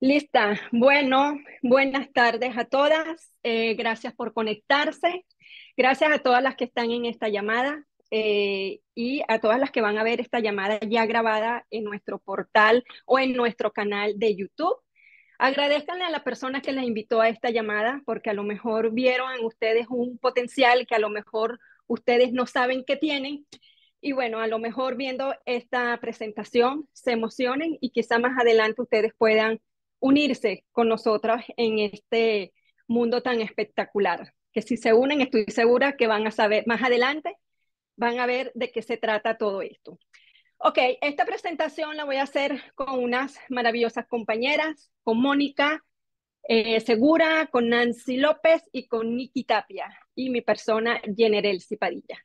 Lista. Bueno, buenas tardes a todas. Eh, gracias por conectarse. Gracias a todas las que están en esta llamada eh, y a todas las que van a ver esta llamada ya grabada en nuestro portal o en nuestro canal de YouTube. Agradezcanle a la persona que les invitó a esta llamada porque a lo mejor vieron en ustedes un potencial que a lo mejor ustedes no saben que tienen y bueno, a lo mejor viendo esta presentación se emocionen y quizá más adelante ustedes puedan unirse con nosotras en este mundo tan espectacular, que si se unen estoy segura que van a saber más adelante, van a ver de qué se trata todo esto. Ok, esta presentación la voy a hacer con unas maravillosas compañeras, con Mónica eh, Segura, con Nancy López y con Nikki Tapia y mi persona Generel Cipadilla.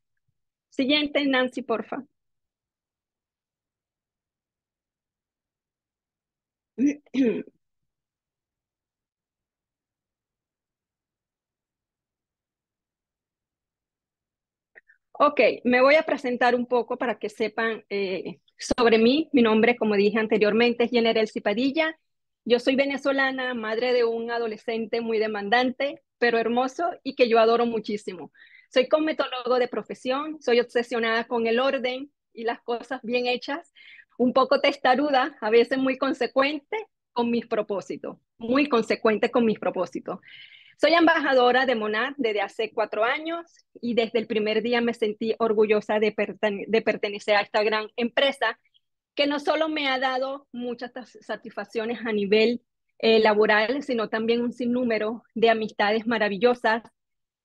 Siguiente, Nancy, porfa. Ok, me voy a presentar un poco para que sepan eh, sobre mí. Mi nombre, como dije anteriormente, es General Cipadilla. Yo soy venezolana, madre de un adolescente muy demandante, pero hermoso y que yo adoro muchísimo. Soy cometólogo de profesión, soy obsesionada con el orden y las cosas bien hechas, un poco testaruda, a veces muy consecuente con mis propósitos, muy consecuente con mis propósitos. Soy embajadora de Monad desde hace cuatro años y desde el primer día me sentí orgullosa de, pertenecer a esta gran empresa que no solo me ha dado muchas satisfacciones a nivel eh, laboral, sino también un sinnúmero de amistades maravillosas,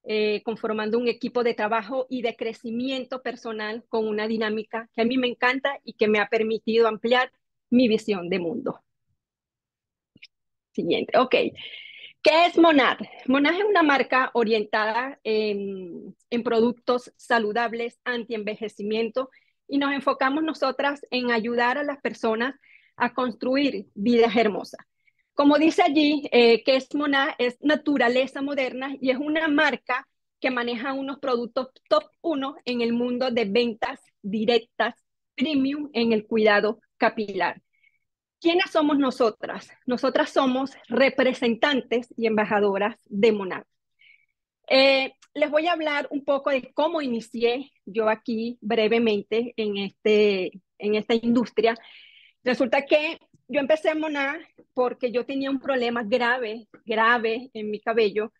eh, conformando un equipo de trabajo y de crecimiento personal con una dinámica que a mí me encanta y que me ha permitido ampliar mi visión de mundo. Siguiente, ok. ¿Qué es Monad? Monad es una marca orientada en, productos saludables, anti-envejecimiento, y nos enfocamos nosotras en ayudar a las personas a construir vidas hermosas. Como dice allí, eh, ¿Qué es Monad, es naturaleza moderna y es una marca que maneja unos productos top 1 en el mundo de ventas directas premium en el cuidado capilar. ¿Quiénes somos nosotras? Nosotras somos representantes y embajadoras de Monar. Eh, les voy a hablar un poco de cómo inicié yo aquí brevemente en, este, en esta industria. Resulta que yo empecé en Monar porque yo tenía un problema grave, grave en mi cabello.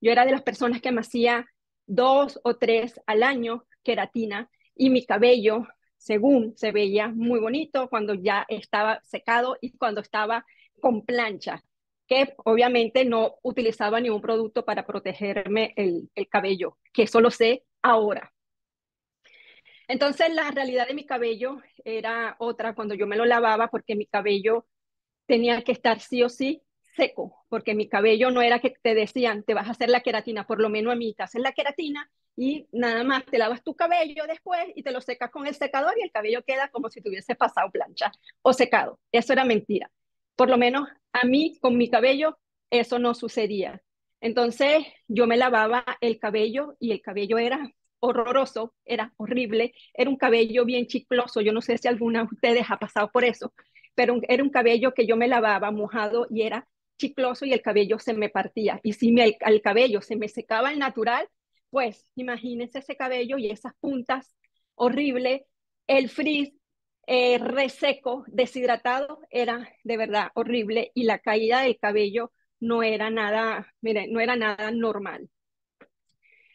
Yo era de las personas que me hacía dos o tres al año queratina y mi cabello según se veía muy bonito, cuando ya estaba secado y cuando estaba con plancha, que obviamente no utilizaba ningún producto para protegerme el, cabello, que eso lo sé ahora. Entonces la realidad de mi cabello era otra cuando yo me lo lavaba porque mi cabello tenía que estar sí o sí seco, porque mi cabello no era que te decían, te vas a hacer la queratina, por lo menos a mí te hacen la queratina y nada más te lavas tu cabello después y te lo secas con el secador y el cabello queda como si tuviese pasado plancha o secado. Eso era mentira. Por lo menos a mí con mi cabello eso no sucedía. Entonces yo me lavaba el cabello y el cabello era horroroso, era horrible, era un cabello bien chicloso, yo no sé si alguna de ustedes ha pasado por eso, pero era un cabello que yo me lavaba mojado y era chicloso y el cabello se me partía. Y si me, el, el cabello se me secaba el natural, pues imagínense ese cabello y esas puntas horrible, el frizz eh, reseco, deshidratado, era de verdad horrible y la caída del cabello no era nada, mire, no era nada normal.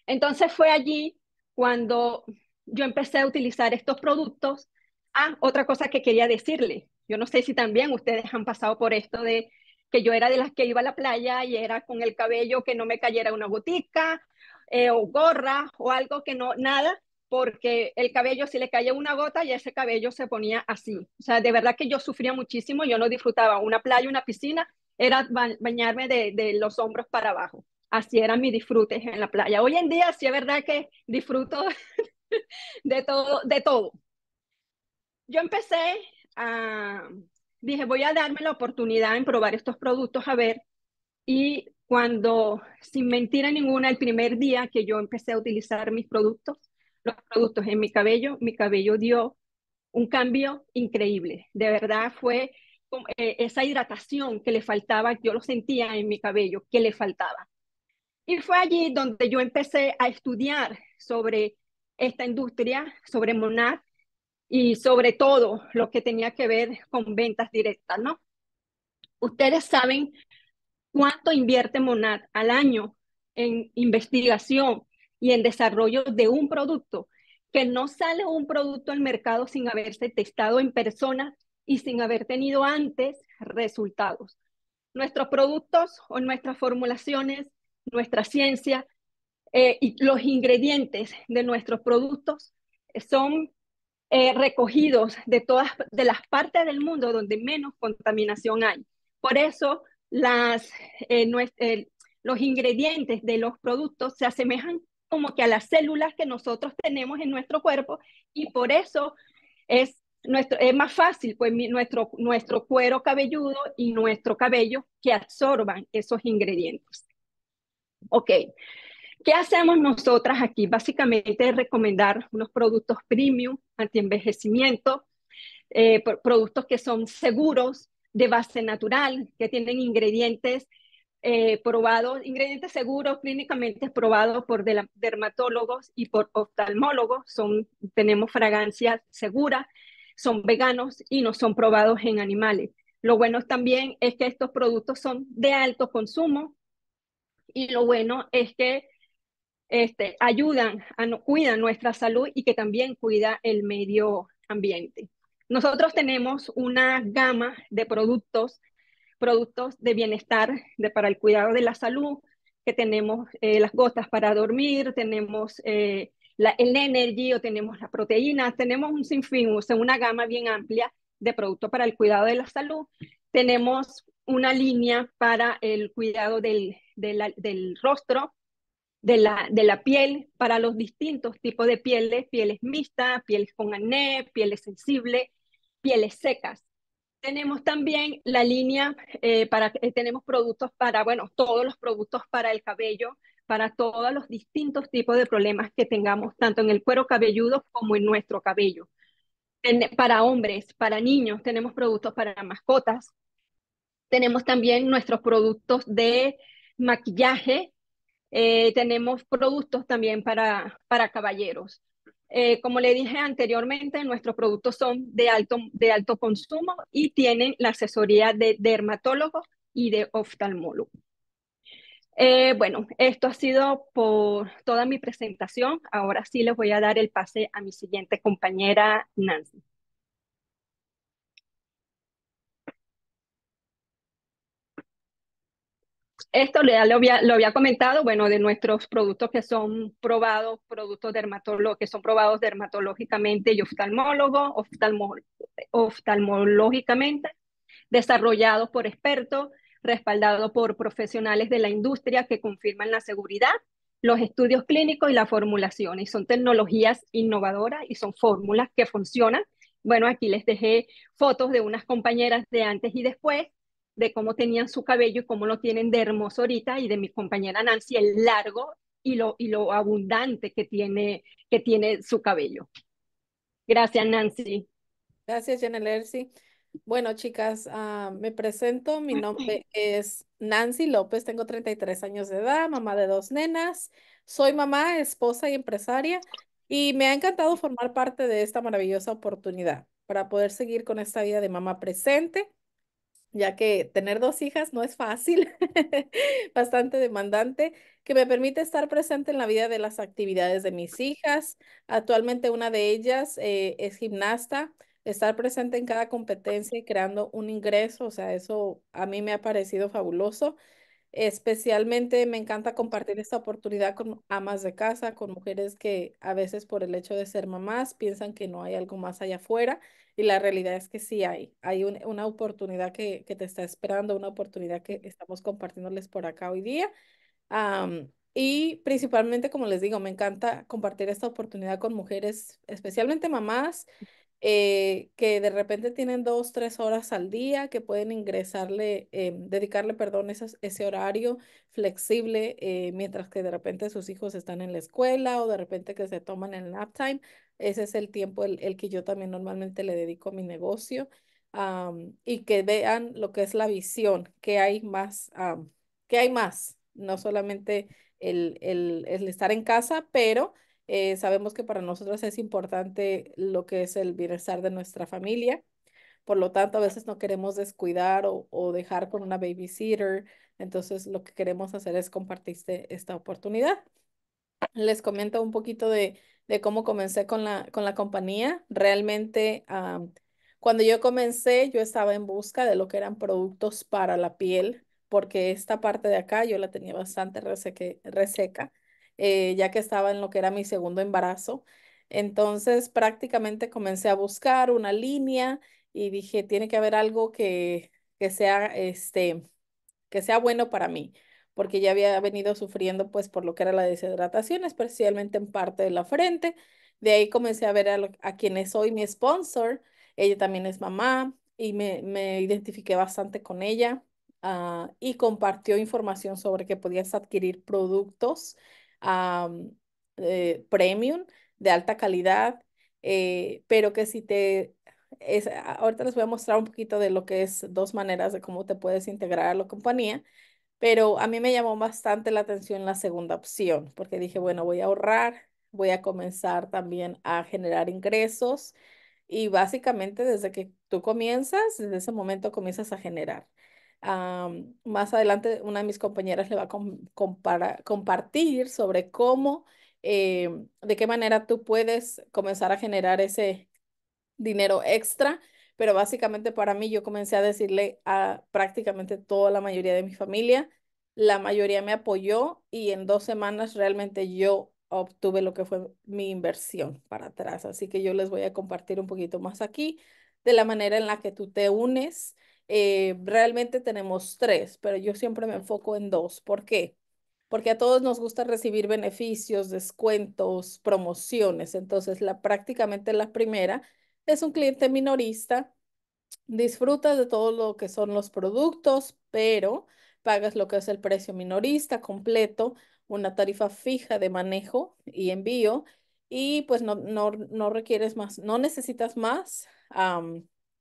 Entonces fue allí cuando yo empecé a utilizar estos productos. Ah, otra cosa que quería decirle, yo no sé si también ustedes han pasado por esto de que yo era de las que iba a la playa y era con el cabello que no me cayera una gotica, eh, o gorra o algo que no, nada, porque el cabello, si le caía una gota, y ese cabello se ponía así. O sea, de verdad que yo sufría muchísimo, yo no disfrutaba una playa, una piscina, era bañarme de, los hombros para abajo. Así era mi disfrute en la playa. Hoy en día sí es verdad que disfruto de todo, de todo. Yo empecé a, dije, voy a darme la oportunidad en probar estos productos a ver. Y cuando, sin mentira ninguna, el primer día que yo empecé a utilizar mis productos, los productos en mi cabello, mi cabello dio un cambio increíble. De verdad fue eh, esa hidratación que le faltaba, yo lo sentía en mi cabello, que le faltaba. Y fue allí donde yo empecé a estudiar sobre esta industria, sobre Monat, y sobre todo lo que tenía que ver con ventas directas, ¿no? Ustedes saben ¿Cuánto invierte Monad al año en investigación y en desarrollo de un producto? Que no sale un producto al mercado sin haberse testado en persona y sin haber tenido antes resultados. Nuestros productos o nuestras formulaciones, nuestra ciencia eh, y los ingredientes de nuestros productos son eh, recogidos de todas de las partes del mundo donde menos contaminación hay. Por eso las, eh, eh, los ingredientes de los productos se asemejan como que a las células que nosotros tenemos en nuestro cuerpo y por eso es, nuestro, es más fácil pues, nuestro, nuestro cuero cabelludo y nuestro cabello que absorban esos ingredientes. Ok, ¿qué hacemos nosotras aquí? Básicamente recomendar unos productos premium, anti-envejecimiento, eh, productos que son seguros, de base natural, que tienen ingredientes eh, probados, ingredientes seguros, clínicamente probados por dermatólogos y por oftalmólogos. Son, tenemos fragancias seguras, son veganos y no son probados en animales. Lo bueno también es que estos productos son de alto consumo y lo bueno es que este, ayudan, a, cuidan nuestra salud y que también cuida el medio ambiente. Nosotros tenemos una gama de productos, productos de bienestar de, para el cuidado de la salud, que tenemos eh, las gotas para dormir, tenemos eh, la, el energy o tenemos la proteína, tenemos un sinfín, o sea, una gama bien amplia de productos para el cuidado de la salud. Tenemos una línea para el cuidado del, del rostro, de la, de la, piel, para los distintos tipos de pieles, pieles mixtas, pieles con acné, pieles sensibles, pieles secas. Tenemos también la línea eh, para, que eh, tenemos productos para, bueno, todos los productos para el cabello, para todos los distintos tipos de problemas que tengamos, tanto en el cuero cabelludo como en nuestro cabello. para hombres, para niños, tenemos productos para mascotas. Tenemos también nuestros productos de maquillaje. Eh, tenemos productos también para, para caballeros. Eh, como le dije anteriormente, nuestros productos son de alto, de alto consumo y tienen la asesoría de dermatólogo y de oftalmólogo. Eh, bueno, esto ha sido por toda mi presentación. Ahora sí les voy a dar el pase a mi siguiente compañera, Nancy. esto lo había, comentado, bueno, de nuestros productos que son probados, productos dermatológicos, que son probados dermatológicamente y oftalmólogo, oftalmológicamente, desarrollados por expertos, respaldados por profesionales de la industria que confirman la seguridad, los estudios clínicos y la formulación. Y son tecnologías innovadoras y son fórmulas que funcionan. Bueno, aquí les dejé fotos de unas compañeras de antes y después de cómo tenían su cabello y cómo lo tienen de hermoso ahorita y de mi compañera Nancy, el largo y lo, y lo abundante que tiene, que tiene su cabello. Gracias, Nancy. Gracias, Janelercy. Bueno, chicas, ah, me presento. Mi nombre es Nancy López, tengo 33 años de edad, mamá de dos nenas. Soy mamá, esposa y empresaria y me ha encantado formar parte de esta maravillosa oportunidad para poder seguir con esta vida de mamá presente ya que tener dos hijas no es fácil, bastante demandante, que me permite estar presente en la vida de las actividades de mis hijas. Actualmente una de ellas eh, es gimnasta, estar presente en cada competencia y creando un ingreso, o sea, eso a mí me ha parecido fabuloso. Especialmente me encanta compartir esta oportunidad con amas de casa, con mujeres que a veces por el hecho de ser mamás piensan que no hay algo más allá afuera y la realidad es que sí hay. Hay una oportunidad que, te está esperando, una oportunidad que estamos compartiéndoles por acá hoy día. y principalmente, como les digo, me encanta compartir esta oportunidad con mujeres, especialmente mamás, eh, que de repente tienen dos, tres horas al día, que pueden ingresarle, em, dedicarle, perdón, ese horario flexible, eh, mientras que de repente sus hijos están en la escuela o de repente que se toman el nap time. Ese es el tiempo el, que yo también normalmente le dedico a mi negocio y que vean lo que es la visión, que hay más, que hay más, no solamente el, el, el estar en casa, pero eh, sabemos que para nosotros es importante lo que es el bienestar de nuestra familia. Por lo tanto, a veces no queremos descuidar o, dejar con una babysitter. Entonces, lo que queremos hacer es compartir esta oportunidad. Les comento un poquito de, cómo comencé con la, compañía. Realmente, cuando yo comencé, yo estaba en busca de lo que eran productos para la piel, porque esta parte de acá yo la tenía bastante reseca. Eh, ya que estaba en lo que era mi segundo embarazo. Entonces prácticamente comencé a buscar una línea y dije, tiene que haber algo que, que sea, este, que sea bueno para mí, porque ya había venido sufriendo pues por lo que era la deshidratación, especialmente en parte de la frente. De ahí comencé a ver a, quien es hoy mi sponsor, ella también es mamá y me, me identifiqué bastante con ella ah, y compartió información sobre que podías adquirir productos eh, premium, de alta calidad, eh, pero que si te... Es, ahorita les voy a mostrar un poquito de lo que es dos maneras de cómo te puedes integrar a la compañía, pero a mí me llamó bastante la atención la segunda opción, porque dije, bueno, voy a ahorrar, voy a comenzar también a generar ingresos y básicamente desde que tú comienzas, desde ese momento comienzas a generar más adelante una de mis compañeras le va a compartir sobre cómo, em, de qué manera tú puedes comenzar a generar ese dinero extra. Pero básicamente para mí yo comencé a decirle a prácticamente toda la mayoría de mi familia, la mayoría me apoyó y en dos semanas realmente yo obtuve lo que fue mi inversión para atrás. Así que yo les voy a compartir un poquito más aquí de la manera en la que tú te unes eh, realmente tenemos tres, pero yo siempre me enfoco en dos. ¿Por qué? Porque a todos nos gusta recibir beneficios, descuentos, promociones. Entonces, la, prácticamente la primera es un cliente minorista, disfrutas de todo lo que son los productos, pero pagas lo que es el precio minorista completo, una tarifa fija de manejo y envío, y pues no, no, no requieres más, no necesitas más.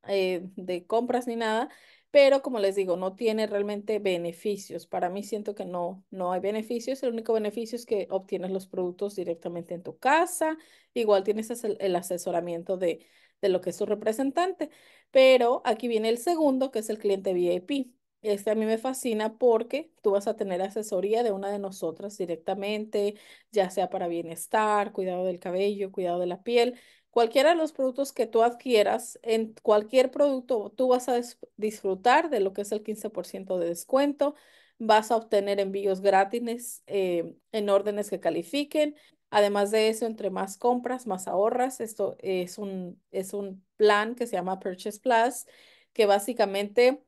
Eh, de compras ni nada, pero como les digo, no tiene realmente beneficios. Para mí siento que no, no hay beneficios. El único beneficio es que obtienes los productos directamente en tu casa. Igual tienes el asesoramiento de, de lo que es su representante. Pero aquí viene el segundo, que es el cliente VIP. Este a mí me fascina porque tú vas a tener asesoría de una de nosotras directamente, ya sea para bienestar, cuidado del cabello, cuidado de la piel, Cualquiera de los productos que tú adquieras, en cualquier producto tú vas a disfrutar de lo que es el 15% de descuento, vas a obtener envíos gratis eh, en órdenes que califiquen. Además de eso, entre más compras, más ahorras. Esto es un, es un plan que se llama Purchase Plus, que básicamente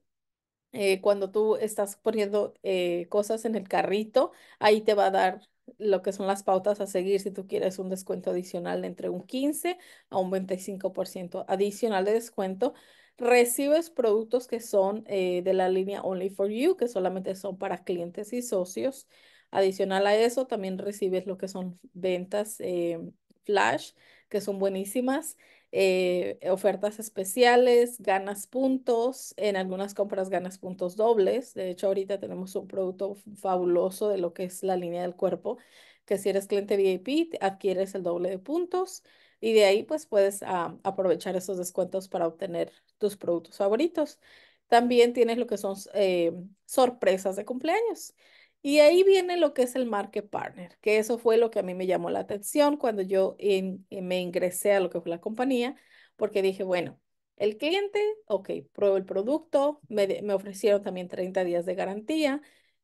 eh, cuando tú estás poniendo eh, cosas en el carrito, ahí te va a dar lo que son las pautas a seguir si tú quieres un descuento adicional de entre un 15 a un 25% adicional de descuento. Recibes productos que son eh, de la línea Only for You, que solamente son para clientes y socios. Adicional a eso, también recibes lo que son ventas eh, flash, que son buenísimas. Eh, ofertas especiales, ganas puntos, en algunas compras ganas puntos dobles. De hecho, ahorita tenemos un producto fabuloso de lo que es la línea del cuerpo, que si eres cliente VIP adquieres el doble de puntos y de ahí pues puedes ah, aprovechar esos descuentos para obtener tus productos favoritos. También tienes lo que son eh, sorpresas de cumpleaños. Y ahí viene lo que es el market partner, que eso fue lo que a mí me llamó la atención cuando yo eh, me ingresé a lo que fue la compañía, porque dije, bueno, el cliente, ok, pruebo el producto, me, ofrecieron también 30 días de garantía,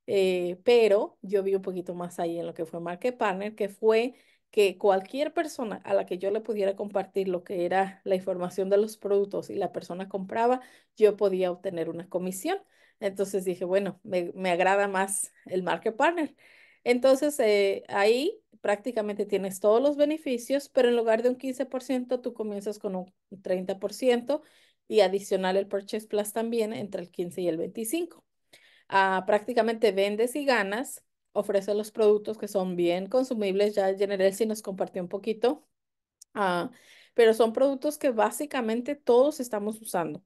eh, pero yo vi un poquito más ahí en lo que fue market partner, que fue que cualquier persona a la que yo le pudiera compartir lo que era la información de los productos y la persona compraba, yo podía obtener una comisión. Entonces dije, bueno, me, agrada más el market partner. Entonces eh, ahí prácticamente tienes todos los beneficios, pero en lugar de un 15%, tú comienzas con un 30% y adicional el Purchase Plus también entre el 15 y el 25. Ah, prácticamente vendes y ganas, ofrece los productos que son bien consumibles, ya General sí nos compartió un poquito, ah, pero son productos que básicamente todos estamos usando.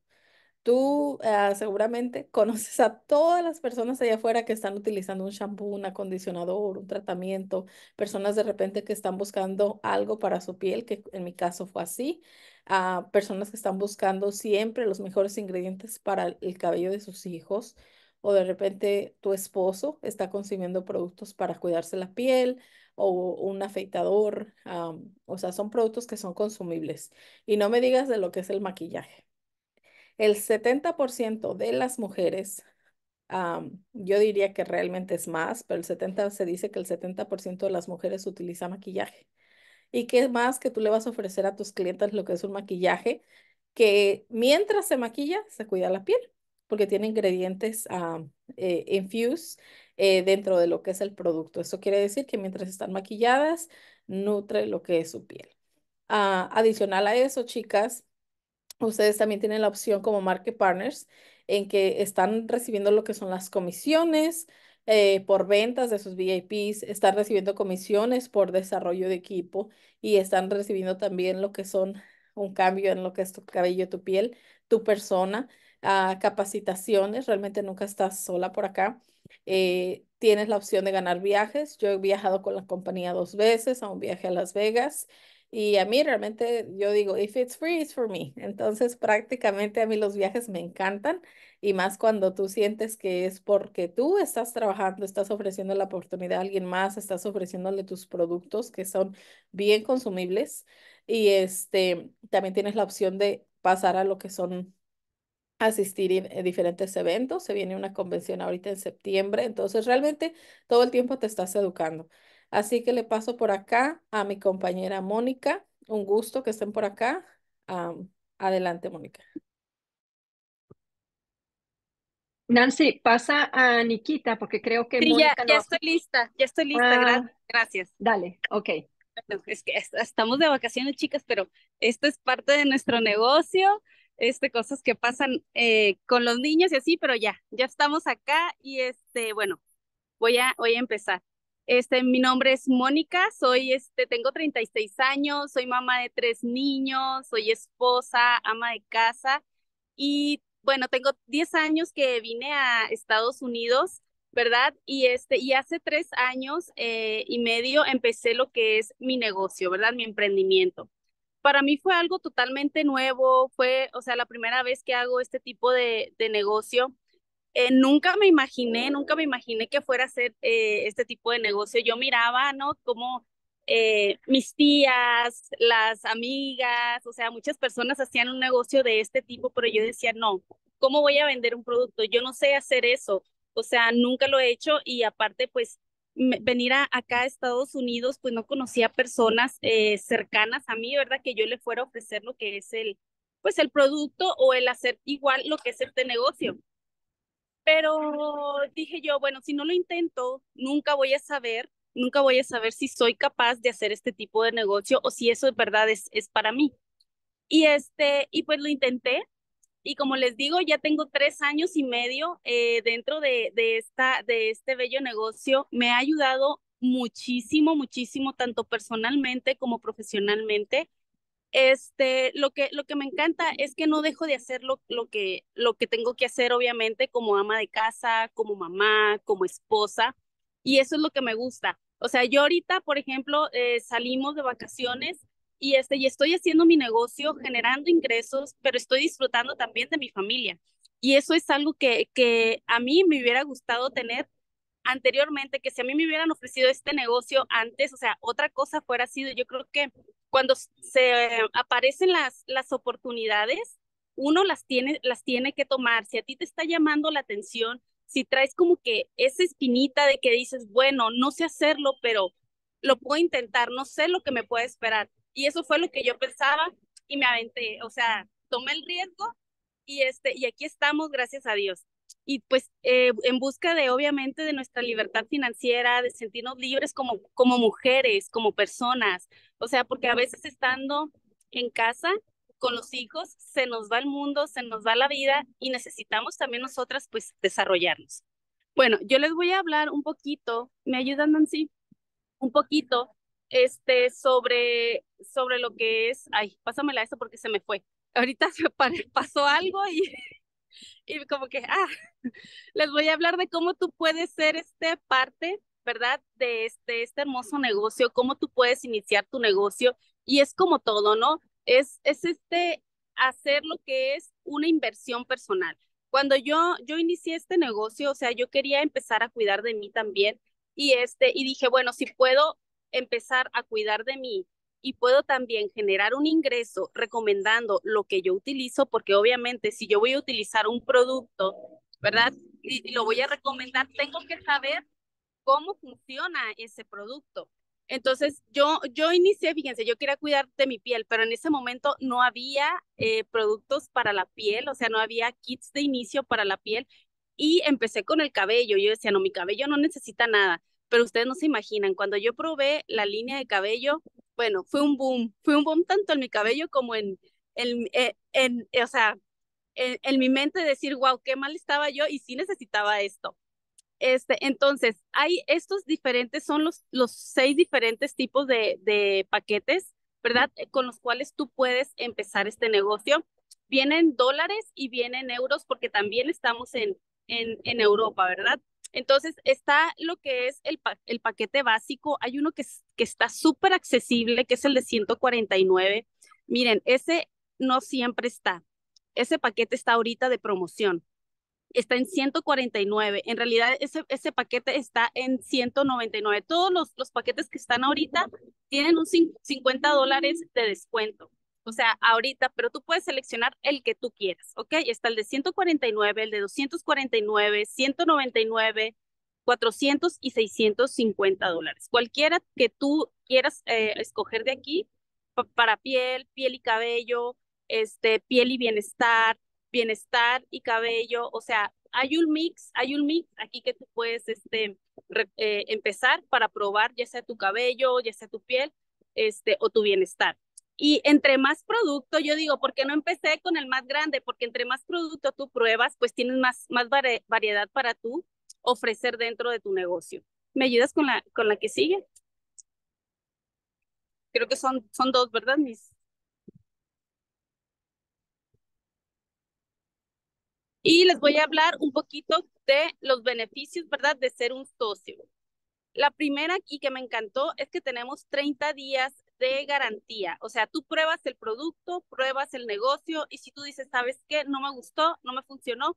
Tú ah, seguramente conoces a todas las personas allá afuera que están utilizando un shampoo, un acondicionador, un tratamiento, personas de repente que están buscando algo para su piel, que en mi caso fue así, a ah, personas que están buscando siempre los mejores ingredientes para el cabello de sus hijos, o de repente tu esposo está consumiendo productos para cuidarse la piel o un afeitador, o sea, son productos que son consumibles. Y no me digas de lo que es el maquillaje el 70% de las mujeres, yo diría que realmente es más, pero el 70, se dice que el 70% de las mujeres utiliza maquillaje. ¿Y qué más que tú le vas a ofrecer a tus clientes lo que es un maquillaje? Que mientras se maquilla, se cuida la piel, porque tiene ingredientes eh, infused eh, dentro de lo que es el producto. Eso quiere decir que mientras están maquilladas, nutre lo que es su piel. Ah, adicional a eso, chicas, Ustedes también tienen la opción como market partners en que están recibiendo lo que son las comisiones eh, por ventas de sus VIPs, están recibiendo comisiones por desarrollo de equipo y están recibiendo también lo que son un cambio en lo que es tu cabello, tu piel, tu persona, ah, capacitaciones, realmente nunca estás sola por acá. Eh, tienes la opción de ganar viajes. Yo he viajado con la compañía dos veces a un viaje a Las Vegas. Y a mí realmente yo digo, if it's free, it's for me. Entonces prácticamente a mí los viajes me encantan y más cuando tú sientes que es porque tú estás trabajando, estás ofreciendo la oportunidad a alguien más, estás ofreciéndole tus productos que son bien consumibles y este también tienes la opción de pasar a lo que son asistir en, diferentes eventos. Se viene una convención ahorita en septiembre, entonces realmente todo el tiempo te estás educando. Así que le paso por acá a mi compañera Mónica. Un gusto que estén por acá. adelante, Mónica. Nancy, pasa a Nikita porque creo que. Sí, ya, estoy lista, ya estoy lista, ah, gracias, Dale, ok. que estamos de vacaciones, chicas, pero esto es parte de nuestro negocio, este, cosas que pasan eh, con los niños y así, pero ya, ya estamos acá y este, bueno, voy a, voy a empezar. Este, mi nombre es Mónica, soy este, tengo 36 años, soy mamá de tres niños, soy esposa, ama de casa y bueno, tengo 10 años que vine a Estados Unidos, ¿verdad? Y este, y hace tres años eh, y medio empecé lo que es mi negocio, ¿verdad? Mi emprendimiento. Para mí fue algo totalmente nuevo, fue, o sea, la primera vez que hago este tipo de, de negocio eh, nunca me imaginé, nunca me imaginé que fuera a hacer eh, este tipo de negocio. Yo miraba, ¿no? Como eh, mis tías, las amigas, o sea, muchas personas hacían un negocio de este tipo, pero yo decía, no, ¿cómo voy a vender un producto? Yo no sé hacer eso, o sea, nunca lo he hecho y aparte, pues, venir acá a Estados Unidos, pues no conocía personas cercanas a mí, ¿verdad? Que yo le fuera a ofrecer lo que es el, pues, el producto o el hacer igual lo que es este negocio. Pero dije yo, bueno, si no lo intento, nunca voy a saber, nunca voy a saber si soy capaz de hacer este tipo de negocio o si eso de verdad es, para mí. Y, este, y pues lo intenté, y como les digo, ya tengo tres años y medio eh, dentro de, esta, de este bello negocio. Me ha ayudado muchísimo, muchísimo, tanto personalmente como profesionalmente. Este, lo que, lo que me encanta es que no dejo de hacer lo, que, lo que tengo que hacer, obviamente, como ama de casa, como mamá, como esposa, y eso es lo que me gusta. O sea, yo ahorita, por ejemplo, eh, salimos de vacaciones y, este, y estoy haciendo mi negocio, generando ingresos, pero estoy disfrutando también de mi familia. Y eso es algo que, que a mí me hubiera gustado tener anteriormente, que si a mí me hubieran ofrecido este negocio antes, o sea, otra cosa fuera sido, yo creo que cuando se aparecen las, las oportunidades, uno las tiene, las tiene que tomar. Si a ti te está llamando la atención, si traes como que esa espinita de que dices, bueno, no sé hacerlo, pero lo puedo intentar, no sé lo que me puede esperar. Y eso fue lo que yo pensaba y me aventé, o sea, tomé el riesgo y, este, y aquí estamos, gracias a Dios y pues eh, en busca de obviamente de nuestra libertad financiera, de sentirnos libres como, como mujeres, como personas, o sea, porque a veces estando en casa con los hijos se nos va el mundo, se nos va la vida y necesitamos también nosotras pues desarrollarnos. Bueno, yo les voy a hablar un poquito, ¿me ayudan Nancy? Un poquito este sobre sobre lo que es, ay, pásamela eso porque se me fue. Ahorita pasó algo y y como que, ah, les voy a hablar de cómo tú puedes ser este parte, ¿verdad? De este, este hermoso negocio, cómo tú puedes iniciar tu negocio. Y es como todo, ¿no? Es, es este hacer lo que es una inversión personal. Cuando yo, yo inicié este negocio, o sea, yo quería empezar a cuidar de mí también y este, y dije, bueno, si puedo empezar a cuidar de mí y puedo también generar un ingreso recomendando lo que yo utilizo, porque obviamente si yo voy a utilizar un producto, ¿verdad? Y, lo voy a recomendar, tengo que saber cómo funciona ese producto. Entonces, yo, yo inicié, fíjense, yo quería cuidar de mi piel, pero en ese momento no había eh, productos para la piel, o sea, no había kits de inicio para la piel. Y empecé con el cabello. Yo decía, no, mi cabello no necesita nada, pero ustedes no se imaginan, cuando yo probé la línea de cabello, bueno, fue un boom, fue un boom tanto en mi cabello como en, eh, eh, o sea, en, mi mente decir, wow, qué mal estaba yo y sí necesitaba esto. Este, entonces, hay estos diferentes, son los, los seis diferentes tipos de, de paquetes, ¿verdad? Eh, con los cuales tú puedes empezar este negocio. Vienen dólares y vienen euros porque también estamos en, en, en Europa, ¿verdad? Entonces está lo que es el, paquete básico, hay uno que, está súper accesible, que es el de 149. Miren, ese no siempre está. Ese paquete está ahorita de promoción. Está en 149. En realidad, ese, paquete está en 199. Todos los, los paquetes que están ahorita tienen un 50 dólares de descuento. O sea, ahorita, pero tú puedes seleccionar el que tú quieras, ¿ok? Está el de 149, el de 249, 199, 400 y 650 dólares. Cualquiera que tú quieras eh, escoger de aquí para piel, piel y cabello, este, piel y bienestar, bienestar y cabello, o sea, hay un mix, hay un mix aquí que tú puedes este, eh, empezar para probar ya sea tu cabello, ya sea tu piel, este, o tu bienestar. Y entre más producto, yo digo, ¿por qué no empecé con el más grande? Porque entre más producto tú pruebas, pues tienes más, más variedad para tú ofrecer dentro de tu negocio. ¿Me ayudas con la, con la que sigue? Creo que son, son dos, ¿verdad? Mis... Y les voy a hablar un poquito de los beneficios, ¿verdad? De ser un socio. La primera y que me encantó es que tenemos 30 días de garantía. O sea, tú pruebas el producto, pruebas el negocio y si tú dices, ¿sabes qué? No me gustó, no me funcionó.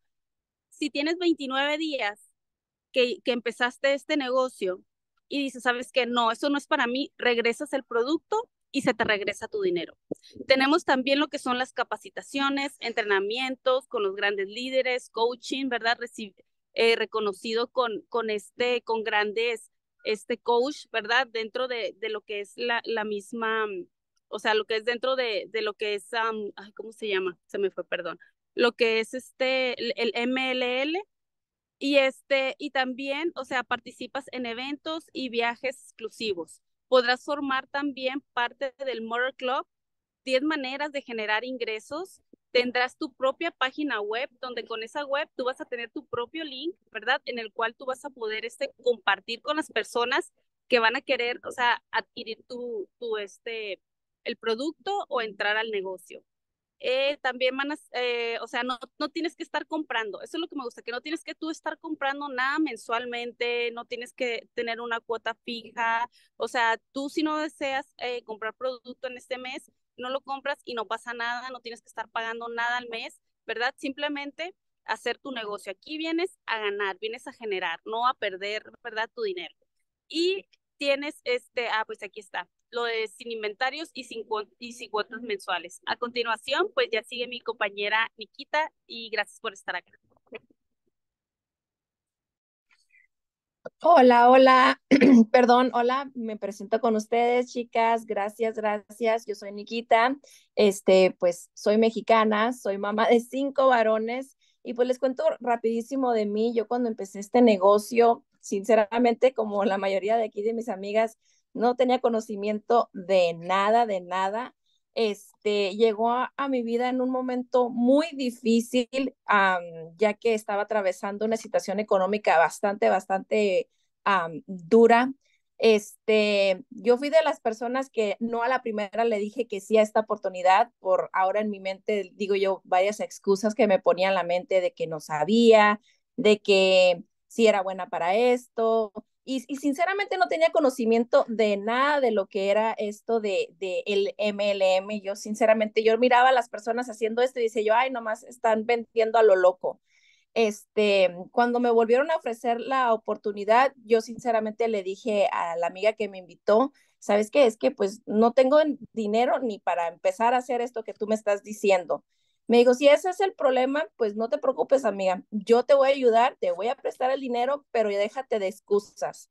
Si tienes 29 días que, que empezaste este negocio y dices, ¿sabes qué? No, eso no es para mí, regresas el producto y se te regresa tu dinero. Tenemos también lo que son las capacitaciones, entrenamientos con los grandes líderes, coaching, ¿verdad? Eh, reconocido con, con, este, con grandes este coach, ¿verdad? Dentro de, de lo que es la, la, misma, mm, o sea, lo que es dentro de, de lo que es, ¿cómo se llama? Se me fue, perdón. Lo que es este, el, el MLL, y este, y también, o sea, participas en eventos y viajes exclusivos. Podrás formar también parte del Motor Club, 10 maneras de generar ingresos tendrás tu propia página web donde con esa web tú vas a tener tu propio link, ¿verdad? En el cual tú vas a poder este, compartir con las personas que van a querer, o sea, adquirir tu, tu este, el producto o entrar al negocio. Eh, también van a, eh, o sea, no, no tienes que estar comprando, eso es lo que me gusta, que no tienes que tú estar comprando nada mensualmente, no tienes que tener una cuota fija, o sea, tú si no deseas eh, comprar producto en este mes, no lo compras y no pasa nada, no tienes que estar pagando nada al mes, ¿verdad? Simplemente hacer tu negocio. Aquí vienes a ganar, vienes a generar, no a perder, ¿verdad? Tu dinero. Y tienes este, ah, pues aquí está, lo de sin inventarios y sin, y sin cuotas mensuales. A continuación, pues ya sigue mi compañera Nikita y gracias por estar acá. Hola, hola, perdón, hola, me presento con ustedes, chicas, gracias, gracias, yo soy Nikita, este, pues soy mexicana, soy mamá de cinco varones y pues les cuento rapidísimo de mí, yo cuando empecé este negocio, sinceramente, como la mayoría de aquí de mis amigas, no tenía conocimiento de nada, de nada, este, llegó a, mi vida en un momento muy difícil, ya que estaba atravesando una situación económica bastante, bastante dura. Este, yo fui de las personas que no a la primera le dije que sí a esta oportunidad, por ahora en mi mente digo yo varias excusas que me ponía en la mente de que no sabía, de que si sí era buena para esto, y, sinceramente no tenía conocimiento de nada de lo que era esto de, el MLM. Yo sinceramente, yo miraba a las personas haciendo esto y dice yo, ay, nomás están vendiendo a lo loco. Este, cuando me volvieron a ofrecer la oportunidad, yo sinceramente le dije a la amiga que me invitó, ¿sabes qué? Es que pues no tengo dinero ni para empezar a hacer esto que tú me estás diciendo. Me dijo, si ese es el problema, pues no te preocupes, amiga. Yo te voy a ayudar, te voy a prestar el dinero, pero ya déjate de excusas.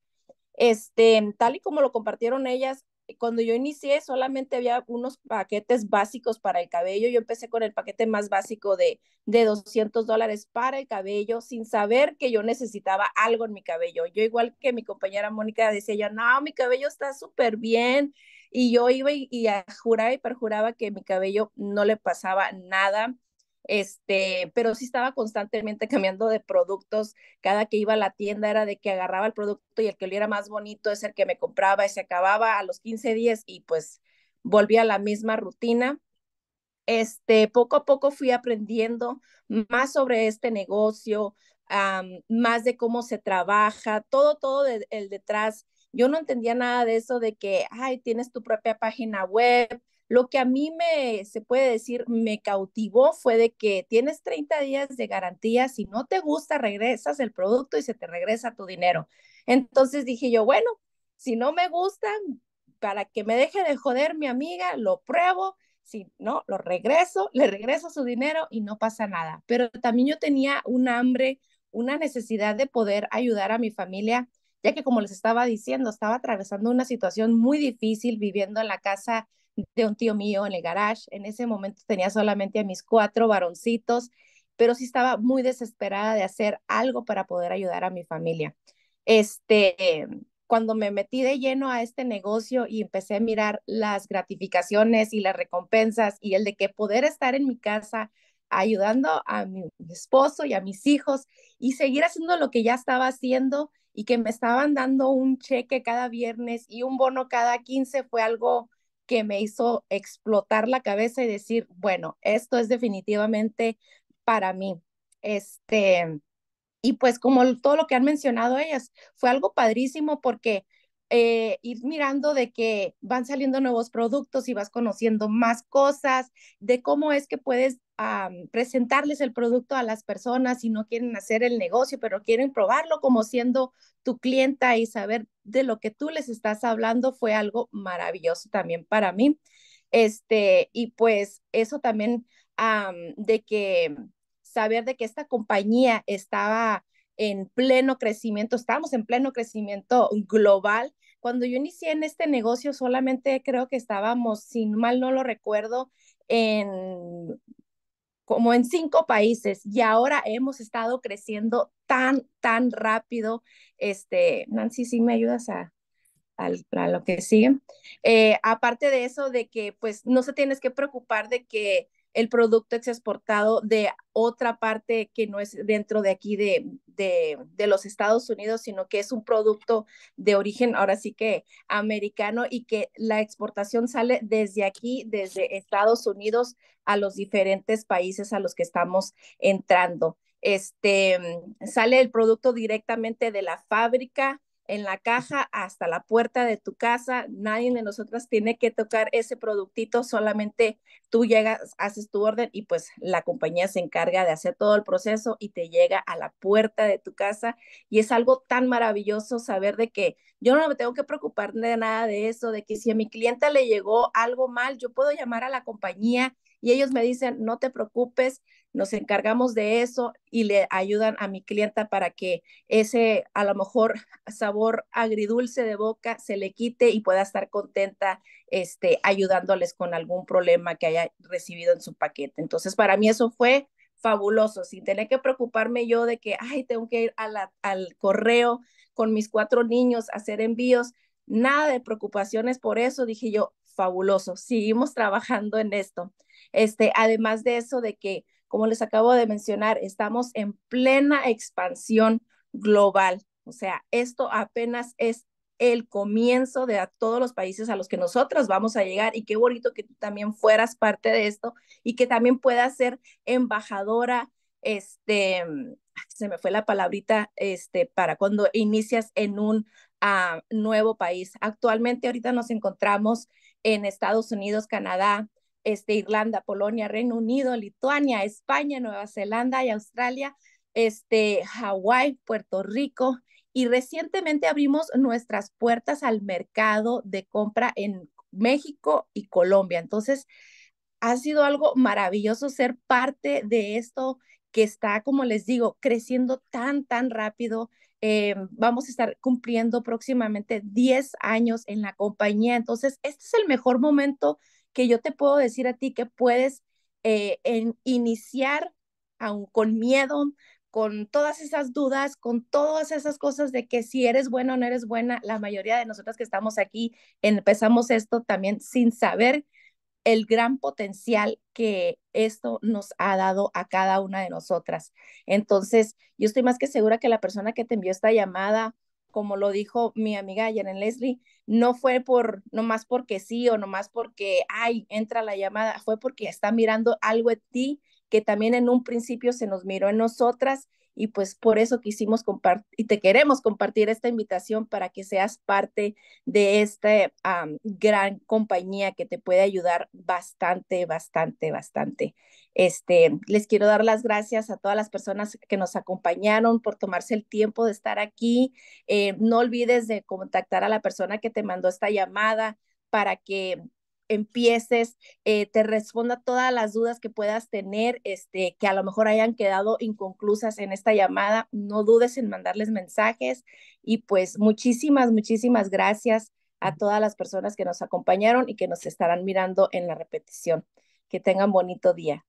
Este, tal y como lo compartieron ellas, cuando yo inicié solamente había unos paquetes básicos para el cabello. Yo empecé con el paquete más básico de, de 200 dólares para el cabello sin saber que yo necesitaba algo en mi cabello. Yo igual que mi compañera Mónica decía, ya no, mi cabello está súper bien, y yo iba y, juraba y perjuraba que mi cabello no le pasaba nada, este, pero sí estaba constantemente cambiando de productos. Cada que iba a la tienda era de que agarraba el producto y el que le era más bonito es el que me compraba y se acababa a los 15 días y pues volvía a la misma rutina. Este, poco a poco fui aprendiendo más sobre este negocio, más de cómo se trabaja, todo, todo el detrás yo no entendía nada de eso de que, ay, tienes tu propia página web. Lo que a mí me, se puede decir, me cautivó fue de que tienes 30 días de garantía, si no te gusta, regresas el producto y se te regresa tu dinero. Entonces dije yo, bueno, si no me gusta, para que me deje de joder mi amiga, lo pruebo, si no, lo regreso, le regreso su dinero y no pasa nada. Pero también yo tenía un hambre, una necesidad de poder ayudar a mi familia ya que como les estaba diciendo, estaba atravesando una situación muy difícil viviendo en la casa de un tío mío en el garage. En ese momento tenía solamente a mis cuatro varoncitos, pero sí estaba muy desesperada de hacer algo para poder ayudar a mi familia. Este, cuando me metí de lleno a este negocio y empecé a mirar las gratificaciones y las recompensas y el de que poder estar en mi casa ayudando a mi esposo y a mis hijos y seguir haciendo lo que ya estaba haciendo, y que me estaban dando un cheque cada viernes y un bono cada 15 fue algo que me hizo explotar la cabeza y decir, bueno, esto es definitivamente para mí. Este, y pues como todo lo que han mencionado ellas, fue algo padrísimo porque eh, ir mirando de que van saliendo nuevos productos y vas conociendo más cosas, de cómo es que puedes presentarles el producto a las personas si no quieren hacer el negocio, pero quieren probarlo como siendo tu clienta y saber de lo que tú les estás hablando fue algo maravilloso también para mí. Este, y pues eso también de que saber de que esta compañía estaba en pleno crecimiento, estamos en pleno crecimiento global. Cuando yo inicié en este negocio, solamente creo que estábamos, sin mal no lo recuerdo, en como en cinco países y ahora hemos estado creciendo tan, tan rápido. Este, Nancy, si me ayudas a, lo que sigue. Eh, aparte de eso, de que pues no se tienes que preocupar de que el producto es exportado de otra parte que no es dentro de aquí de, de, los Estados Unidos, sino que es un producto de origen, ahora sí que americano, y que la exportación sale desde aquí, desde Estados Unidos, a los diferentes países a los que estamos entrando. Este sale el producto directamente de la fábrica en la caja hasta la puerta de tu casa. Nadie de nosotras tiene que tocar ese productito, solamente tú llegas, haces tu orden y pues la compañía se encarga de hacer todo el proceso y te llega a la puerta de tu casa. Y es algo tan maravilloso saber de que yo no me tengo que preocupar de nada de eso, de que si a mi clienta le llegó algo mal, yo puedo llamar a la compañía y ellos me dicen, no te preocupes, nos encargamos de eso y le ayudan a mi clienta para que ese a lo mejor sabor agridulce de boca se le quite y pueda estar contenta este ayudándoles con algún problema que haya recibido en su paquete. Entonces, para mí eso fue fabuloso, sin tener que preocuparme yo de que, ay, tengo que ir a al correo con mis cuatro niños a hacer envíos, nada de preocupaciones por eso, dije yo, fabuloso, seguimos trabajando en esto. Este, además de eso, de que, como les acabo de mencionar, estamos en plena expansión global. O sea, esto apenas es el comienzo de todos los países a los que nosotros vamos a llegar y qué bonito que tú también fueras parte de esto y que también puedas ser embajadora, este, mm, se me fue la palabrita, este, para cuando inicias en un ah, nuevo país. Actualmente ahorita nos encontramos en Estados Unidos, Canadá, este, Irlanda, Polonia, Reino Unido, Lituania, España, Nueva Zelanda y Australia, este, Hawái, Puerto Rico. Y recientemente abrimos nuestras puertas al mercado de compra en México y Colombia. Entonces, ha sido algo maravilloso ser parte de esto que está, como les digo, creciendo tan, tan rápido. Eh, vamos a estar cumpliendo próximamente 10 años en la compañía. Entonces, este es el mejor momento que yo te puedo decir a ti que puedes eh, en, iniciar aún con miedo, con todas esas dudas, con todas esas cosas de que si eres bueno o no eres buena, la mayoría de nosotras que estamos aquí empezamos esto también sin saber el gran potencial que esto nos ha dado a cada una de nosotras. Entonces, yo estoy más que segura que la persona que te envió esta llamada como lo dijo mi amiga Yaren Leslie, no fue por, nomás porque sí o más porque, ay, entra la llamada, fue porque está mirando algo en ti que también en un principio se nos miró en nosotras y pues por eso quisimos compartir y te queremos compartir esta invitación para que seas parte de esta gran compañía que te puede ayudar bastante, bastante, bastante. Este, les quiero dar las gracias a todas las personas que nos acompañaron por tomarse el tiempo de estar aquí. Eh, no olvides de contactar a la persona que te mandó esta llamada para que empieces, eh, te responda todas las dudas que puedas tener, este, que a lo mejor hayan quedado inconclusas en esta llamada. No dudes en mandarles mensajes y pues muchísimas, muchísimas gracias a todas las personas que nos acompañaron y que nos estarán mirando en la repetición. Que tengan bonito día.